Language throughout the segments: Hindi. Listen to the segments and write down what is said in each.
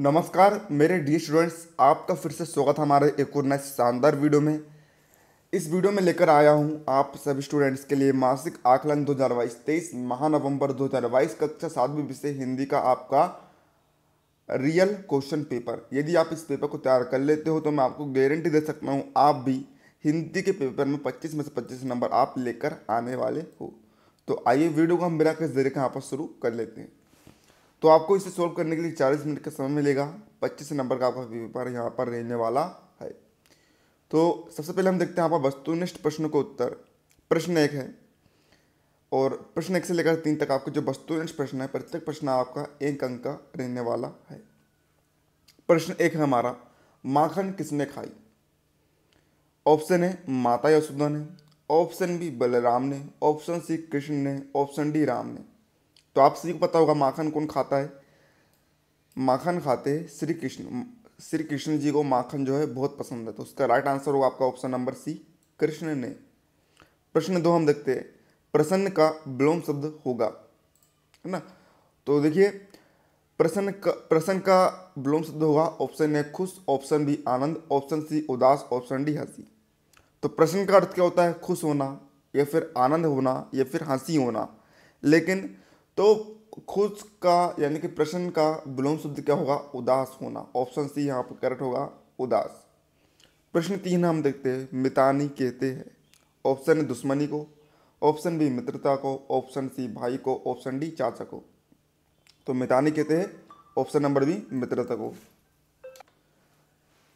नमस्कार मेरे डी स्टूडेंट्स आपका फिर से स्वागत है हमारे एक और नए शानदार वीडियो में इस वीडियो में लेकर आया हूं आप सभी स्टूडेंट्स के लिए मासिक आकलन 2022 दो हज़ार बाईस कक्षा सातवीं विषय हिंदी का आपका रियल क्वेश्चन पेपर यदि आप इस पेपर को तैयार कर लेते हो तो मैं आपको गारंटी दे सकता हूँ आप भी हिंदी के पेपर में पच्चीस में से पच्चीस नंबर आप लेकर आने वाले हो तो आइए वीडियो को हम बिना किस तरीके यहाँ पर शुरू कर लेते हैं तो आपको इसे सोल्व करने के लिए चालीस मिनट का समय मिलेगा पच्चीस नंबर का आपका पेपर यहाँ पर रहने वाला है तो सबसे पहले हम देखते हैं आपका वस्तुनिष्ठ प्रश्न को उत्तर प्रश्न एक है और प्रश्न एक से लेकर तीन तक आपको जो वस्तुनिष्ठ प्रश्न है प्रत्येक प्रश्न आपका एक अंक का रहने वाला है प्रश्न एक है हमारा माखन किसने खाई ऑप्शन है माता यशोदा ने ऑप्शन बी बलराम ने ऑप्शन सी कृष्ण ने ऑप्शन डी राम ने तो आप सभी को पता होगा माखन कौन खाता है माखन खाते हैं श्री कृष्ण श्री कृष्ण जी को माखन जो है बहुत पसंद है तो उसका राइट आंसर होगा आपका ऑप्शन नंबर सी कृष्ण ने प्रश्न दो हम देखते हैं प्रसन्न का विलोम शब्द होगा है ना तो देखिए प्रसन्न का प्रसन्न का विलोम शब्द होगा ऑप्शन ए खुश ऑप्शन बी आनंद ऑप्शन सी उदास ऑप्शन डी हंसी तो प्रसन्न का अर्थ क्या होता है खुश होना या फिर आनंद होना या फिर हंसी होना लेकिन तो खुद का यानी कि प्रश्न का विलोम शब्द क्या होगा उदास होना ऑप्शन सी यहाँ पर करेक्ट होगा उदास प्रश्न तीन हम देखते हैं मितानी कहते हैं ऑप्शन ए दुश्मनी को ऑप्शन बी मित्रता को ऑप्शन सी भाई को ऑप्शन डी चाचा को तो मितानी कहते हैं ऑप्शन नंबर बी मित्रता को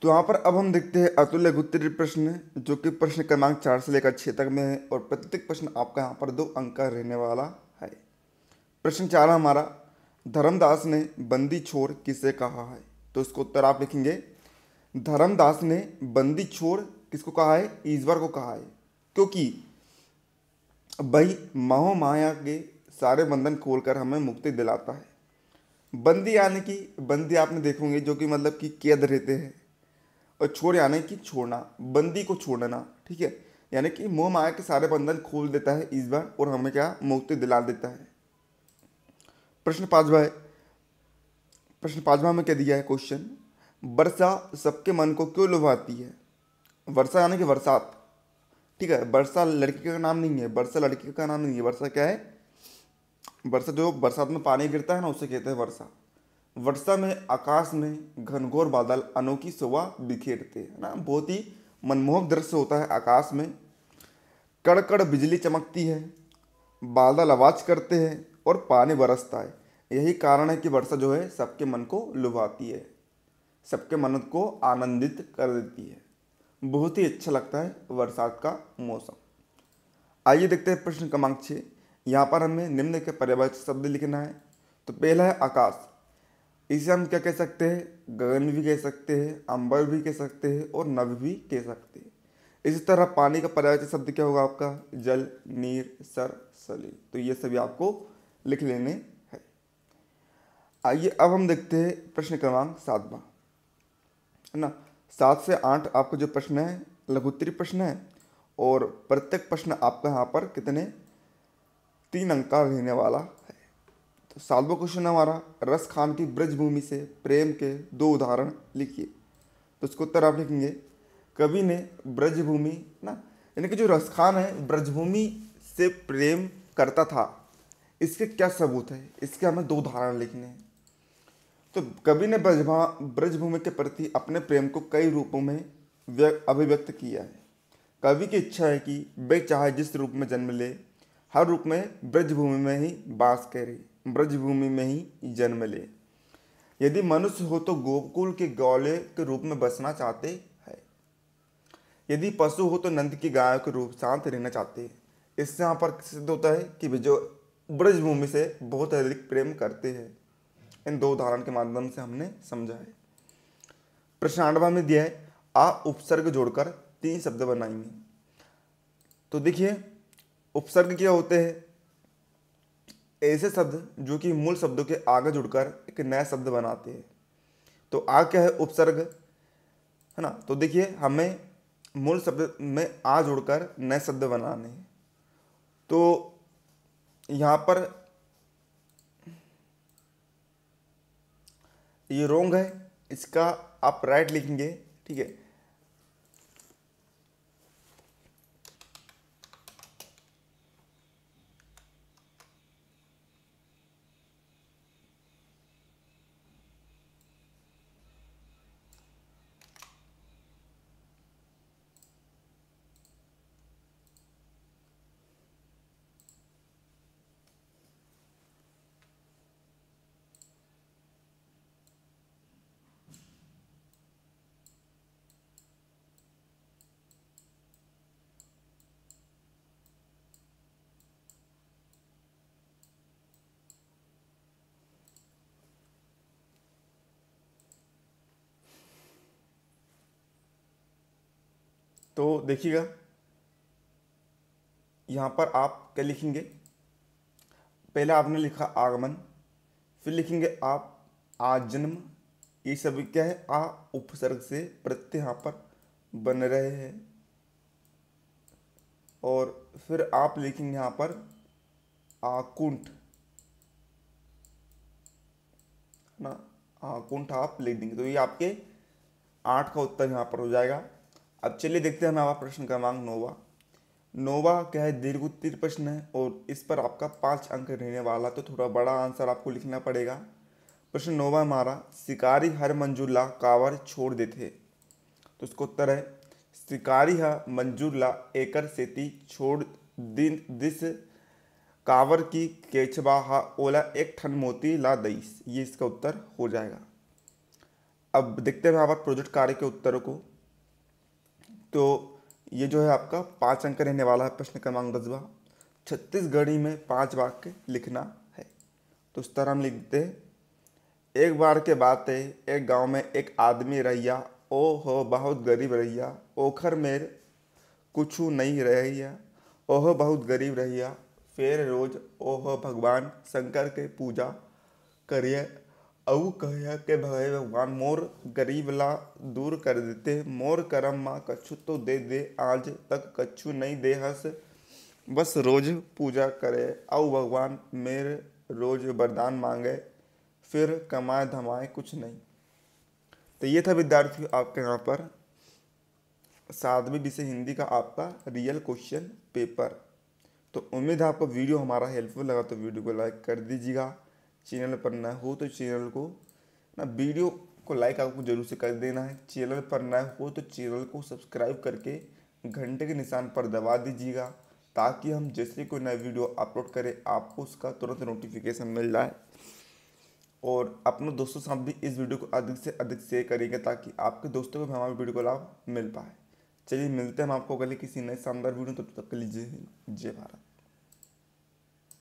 तो यहाँ पर अब हम देखते हैं अतुल्य गुत्री प्रश्न जो कि प्रश्न क्रमांक चार से लेकर छः तक में है और प्रत्येक प्रश्न आपका यहाँ पर दो अंक का रहने वाला है प्रश्न चार हमारा धर्मदास ने बंदी छोर किसे कहा है तो इसको उत्तर आप लिखेंगे धर्मदास ने बंदी छोर किसको कहा है ईश्वर को कहा है क्योंकि भाई माहो माया के सारे बंधन खोलकर हमें मुक्ति दिलाता है बंदी आने की बंदी आपने देखोगे जो कि मतलब कि कैद रहते हैं और छोड़ आने की छोड़ना बंदी को छोड़ना ठीक है यानी कि मोह माया के सारे बंधन खोल देता है इस बार और हमें क्या मुक्ति दिला देता है प्रश्न पाँचवा है प्रश्न पाँचवा में क्या दिया है क्वेश्चन वर्षा सबके मन को क्यों लुभाती है वर्षा यानी कि बरसात ठीक है वर्षा लड़की का नाम नहीं है वर्षा लड़की का नाम नहीं है वर्षा क्या है वर्षा जो बरसात में पानी गिरता है ना उसे कहते हैं वर्षा वर्षा में आकाश में घनघोर बादल अनोखी शोभा बिखेरते हैं ना बहुत ही मनमोहक दृश्य होता है आकाश में कड़कड़ बिजली चमकती है बादल आवाज करते हैं और पानी बरसता है यही कारण है कि वर्षा जो है सबके मन को लुभाती है सबके मन को आनंदित कर देती है बहुत ही अच्छा लगता है बरसात का मौसम आइए देखते हैं प्रश्न क्रमांक छः यहाँ पर हमें निम्न के पर्यावरण शब्द लिखना है तो पहला है आकाश इसे हम क्या कह सकते हैं गगन भी कह सकते हैं अंबर भी कह सकते हैं और नभ भी कह सकते हैं इसी तरह पानी का पर्यावरण शब्द क्या होगा आपका जल नीर सर सली तो ये सभी आपको लिख लेने हैं आइए अब हम देखते हैं प्रश्न क्रमांक सातवा है ना सात से आठ आपका जो प्रश्न है लघुत्तरी प्रश्न है और प्रत्येक प्रश्न आपका यहाँ पर कितने तीन अंक का रहने वाला है तो सातवा क्वेश्चन हमारा रस खान की ब्रजभूमि से प्रेम के दो उदाहरण लिखिए तो उसको उत्तर आप लिखेंगे कवि ने ब्रजभूमि ना यानी कि जो रस खान है ब्रजभूमि से प्रेम करता था इसके क्या सबूत है इसके हमें दो उदाहरण लिखने हैं तो कवि ने ब्रजभा ब्रजभूमि के प्रति अपने प्रेम को कई रूपों में अभिव्यक्त किया है कवि की इच्छा है कि वे चाहे जिस रूप में जन्म ले हर रूप में ब्रजभूमि में ही बास करे ब्रजभूमि में ही जन्म ले यदि मनुष्य हो तो गोकुल के गौले के रूप में बसना चाहते हैं यदि पशु हो तो नंद की गायों के रूप शांत रहना चाहते हैं इससे यहाँ पर सिद्ध होता है कि जो ब्रजभूमि से बहुत अधिक प्रेम करते हैं इन दो उदाहरण के माध्यम से हमने समझा है प्रश्न में दिया है आ उपसर्ग जोड़कर तीन शब्द बनाएंगे तो देखिए उपसर्ग क्या होते हैं ऐसे शब्द जो कि मूल शब्दों के आगे जुड़कर एक नया शब्द बनाते हैं तो आ क्या है उपसर्ग है ना तो देखिए हमें मूल शब्द में आ जुड़कर नए शब्द बनाने हैं तो यहाँ पर ये रोंग है इसका आप राइट लिखेंगे ठीक है तो देखिएगा यहाँ पर आप क्या लिखेंगे पहले आपने लिखा आगमन फिर लिखेंगे आप आजन्म ये सब क्या है आ उपसर्ग से प्रत्यय यहाँ पर बन रहे हैं और फिर आप लिखेंगे यहाँ पर आकुंठ ना आकुंठ आप लिख देंगे तो ये आपके आठ का उत्तर यहाँ पर हो जाएगा अब चलिए देखते हैं हमारा प्रश्न क्रमांक नोवा नोवा क्या है दीर्घ उत्तर प्रश्न है और इस पर आपका पाँच अंक रहने वाला तो थोड़ा बड़ा आंसर आपको लिखना पड़ेगा प्रश्न नोवा हमारा शिकारी हर मंजूला कावर छोड़ देते तो उसका उत्तर है शिकारी हर मंजूला एकर सेती छोड़ दिन दिस कावर की केचबा हा ओला एक ठन मोती ला दईस ये इसका उत्तर हो जाएगा अब देखते हैं यहाँ प्रोजेक्ट कार्य के उत्तरों को तो ये जो है आपका पाँच अंक रहने वाला है प्रश्न क्रमांक दसवा छत्तीसगढ़ी में पाँच वाक्य लिखना है तो उस तरह हम लिखते हैं एक बार के बात है एक गांव में एक आदमी रहिया ओ हो बहुत गरीब रहिया ओखर मेर कुछ नहीं रहिया ओह बहुत गरीब रहिया फिर रोज ओह भगवान शंकर के पूजा करिए अउ कहिया के भगई भगवान मोर गरीब दूर कर देते मोर करम माँ कछु तो दे दे आज तक कछु नहीं दे हस बस रोज पूजा करे अउ भगवान मेरे रोज वरदान मांगे फिर कमाए धमाए कुछ नहीं तो ये था विद्यार्थियों आपके यहाँ पर सातवीं विषय हिंदी का आपका रियल क्वेश्चन पेपर तो उम्मीद है आपको वीडियो हमारा हेल्पफुल लगा तो वीडियो को लाइक कर दीजिएगा चैनल पर न हो तो चैनल को ना वीडियो को लाइक आपको जरूर से कर देना है चैनल पर न हो तो चैनल को सब्सक्राइब करके घंटे के निशान पर दबा दीजिएगा ताकि हम जैसे कोई नया वीडियो अपलोड करें आपको उसका तुरंत नोटिफिकेशन मिल जाए और अपने दोस्तों साथ भी इस वीडियो को अधिक से अधिक शेयर करेंगे ताकि आपके दोस्तों को हमारे वीडियो को लाभ मिल पाए चलिए मिलते हैं हम आपको अगले किसी नए शानदार वीडियो तब तो तक लीजिए जय भारत